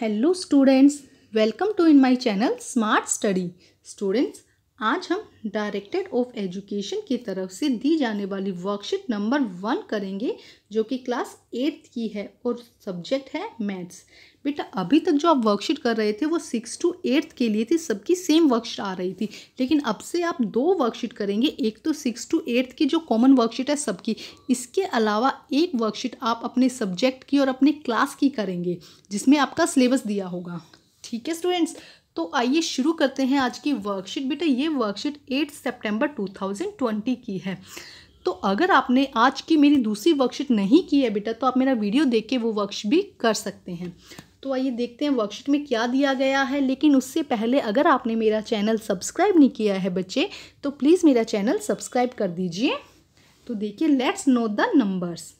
hello students welcome to in my channel smart study students आज हम directed of education की तरफ से दी जाने वाली वर्कशीट नंबर वन करेंगे जो कि क्लास एट्थ की है और सब्जेक्ट है मैथ्स बेटा अभी तक जो आप वर्कशीट कर रहे थे वो सिक्स टू एट्थ के लिए थी सबकी सेम वर्कशीट आ रही थी लेकिन अब से आप दो वर्कशीट करेंगे एक तो सिक्स टू एट्थ की जो कॉमन वर्कशीट है सबकी इसके अलावा एक वर्कशीट आप अपने सब्जेक्ट की और अपने क्लास की करेंगे जिसमें आपका सिलेबस दिया होगा ठीक है स्टूडेंट्स तो आइए शुरू करते हैं आज की वर्कशीट बेटा ये वर्कशीट 8 सितंबर 2020 की है तो अगर आपने आज की मेरी दूसरी वर्कशीट नहीं की है बेटा तो आप मेरा वीडियो देख के वो वर्कशीट भी कर सकते हैं तो आइए देखते हैं वर्कशीट में क्या दिया गया है लेकिन उससे पहले अगर आपने मेरा चैनल सब्सक्राइब नहीं किया है बच्चे तो प्लीज़ मेरा चैनल सब्सक्राइब कर दीजिए तो देखिए let's know the numbers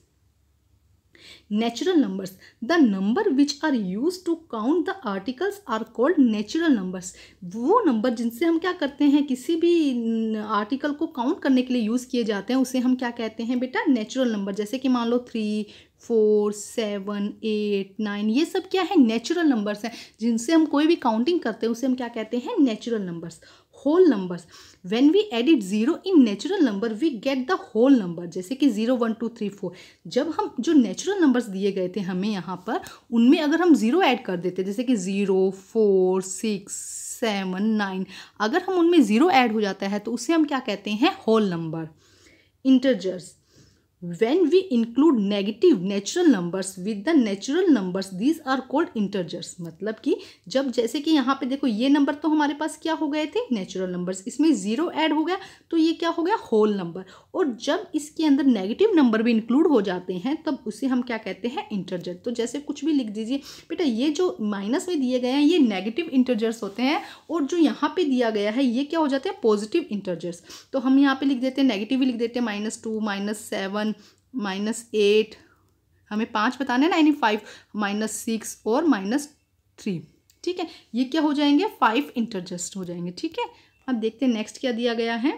natural numbers the number which are use to count the articles are called natural numbers वो नंबर जिनसे हम क्या करते हैं किसी भी आर्टिकल को काउंट करने के लिए यूज़ किए जाते हैं उसे हम क्या कहते हैं बेटा नेचुरल नंबर जैसे कि मान लो three four seven eight nine ये सब क्या है नेचुरल नंबर्स हैं जिनसे हम कोई भी काउंटिंग करते हैं उसे हम क्या कहते हैं natural numbers whole numbers when we add zero in natural number we get the whole number जैसे कि zero one two three four जब हम जो नेचुरल नंबर्स दिए गए थे हमें यहाँ पर उनमें अगर हम जीरो ऐड कर देते जैसे कि zero four six seven nine अगर हम उनमें ज़ीरो ऐड हो जाता है तो उसे हम क्या कहते हैं whole number integers when we include negative natural numbers with the natural numbers these are called integers मतलब कि जब जैसे कि यहाँ पे देखो ये नंबर तो हमारे पास क्या हो गए थे नेचुरल नंबर्स इसमें ज़ीरो ऐड हो गया तो ये क्या हो गया होल नंबर और जब इसके अंदर नेगेटिव नंबर भी इंक्लूड हो जाते हैं तब उसे हम क्या कहते हैं इंटरजर तो जैसे कुछ भी लिख दीजिए बेटा ये जो माइनस में दिए गए हैं ये नेगेटिव इंटरजर्स होते हैं और जो यहाँ पे दिया गया है ये क्या हो जाते हैं पॉजिटिव इंटरजर्स तो हम यहाँ पे लिख देते हैं नेगेटिव भी लिख देते हैं minus two minus seven minus eight हमें पाँच बताने ना यानी फाइव माइनस सिक्स और माइनस थ्री ठीक है ये क्या हो जाएंगे फाइव इंटरजस्ट हो जाएंगे ठीक है अब देखते हैं नेक्स्ट क्या दिया गया है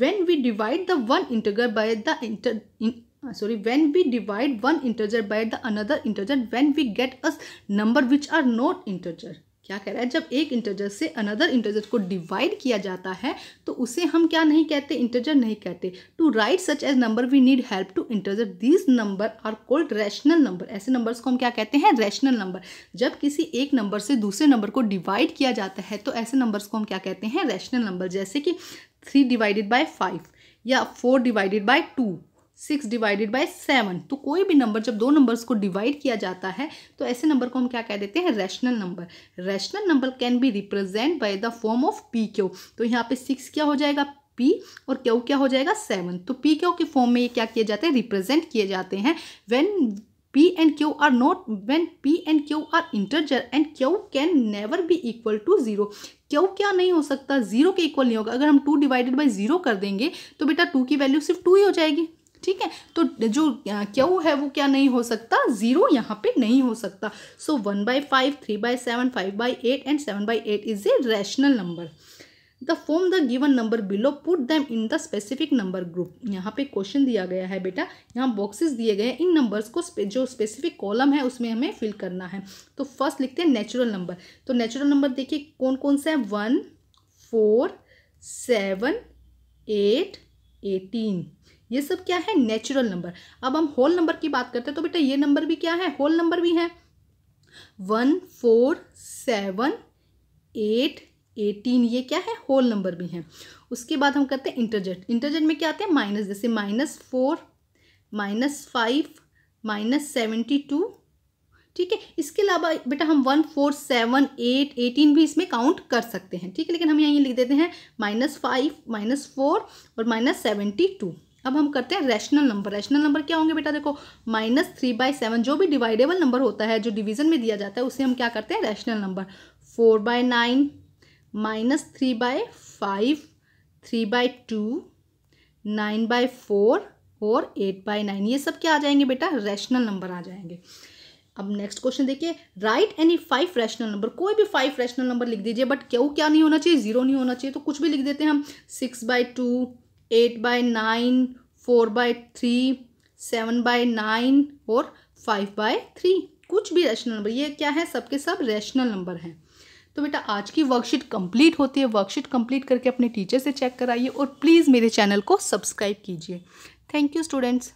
when we divide the one integer by the inter sorry when we divide one integer by the another integer when we get us number which are not integer क्या कह रहा है जब एक इंटरजर से अनदर इंटरजर को डिवाइड किया जाता है तो उसे हम क्या नहीं कहते इंटरजर नहीं कहते to right such as number we need help to integer these number are called rational number ऐसे नंबर्स को हम क्या कहते हैं रैशनल नंबर जब किसी एक नंबर से दूसरे नंबर को डिवाइड किया जाता है तो ऐसे नंबर्स को हम क्या कहते हैं रैशनल नंबर जैसे कि थ्री डिवाइडेड बाई फाइव या four divided by two six divided by seven तो कोई भी नंबर जब दो नंबर्स को डिवाइड किया जाता है तो ऐसे नंबर को हम क्या कह देते हैं rational number rational number can be represent by the form of p q तो यहाँ पे सिक्स क्या हो जाएगा पी और क्यू क्या हो जाएगा सेवन तो पी क्यू के फॉर्म में ये क्या किए जाते हैं रिप्रेजेंट किए जाते हैं when P and Q are not when P and Q are integer and q can never be equal to zero q क्या नहीं हो सकता जीरो के इक्वल नहीं होगा अगर हम टू डिवाइडेड बाई जीरो कर देंगे तो बेटा टू की वैल्यू सिर्फ टू ही हो जाएगी ठीक है तो जो क्यू है वो क्या नहीं हो सकता जीरो यहाँ पे नहीं हो सकता so one by five three by seven five by eight and seven by eight is a rational number the form the given number below put them in the specific number group यहाँ पे question दिया गया है बेटा यहाँ boxes दिए गए इन numbers को जो स्पेसिफिक कॉलम है उसमें हमें फिल करना है तो फर्स्ट लिखते हैं नेचुरल नंबर तो नेचुरल नंबर देखिए कौन कौन सा है one four seven eight eighteen ये सब क्या है नेचुरल नंबर अब हम होल नंबर की बात करते हैं तो बेटा ये नंबर भी क्या है होल नंबर भी है one four seven eight eighteen ये क्या है होल नंबर भी है उसके बाद हम करते हैं इंटरजेट इंटरजेट में क्या आते हैं माइनस जैसे minus four minus five minus seventy two ठीक है इसके अलावा बेटा हम one four seven eight eighteen भी इसमें काउंट कर सकते हैं ठीक है लेकिन हम यहीं लिख देते हैं माइनस फाइव माइनस फोर और माइनस सेवेंटी टू अब हम करते हैं रैशनल नंबर रैशनल नंबर क्या होंगे बेटा देखो माइनस थ्री बाय सेवन जो भी डिवाइडेबल नंबर होता है जो डिवीजन में दिया जाता है उसे हम क्या करते हैं rational number four by nine minus three by five three by two nine by four और एट बाय नाइन ये सब क्या आ जाएंगे बेटा रैशनल नंबर आ जाएंगे अब नेक्स्ट क्वेश्चन देखिए write any five rational number कोई भी फाइव रैशनल नंबर लिख दीजिए बट क्यों क्या नहीं होना चाहिए जीरो नहीं होना चाहिए तो कुछ भी लिख देते हैं हम six by two eight by nine four by three seven by nine और फाइव बाय थ्री कुछ भी रैशनल नंबर ये क्या है सबके सब रैशनल नंबर हैं तो बेटा आज की वर्कशीट कंप्लीट होती है वर्कशीट कंप्लीट करके अपने टीचर से चेक कराइए और प्लीज़ मेरे चैनल को सब्सक्राइब कीजिए थैंक यू स्टूडेंट्स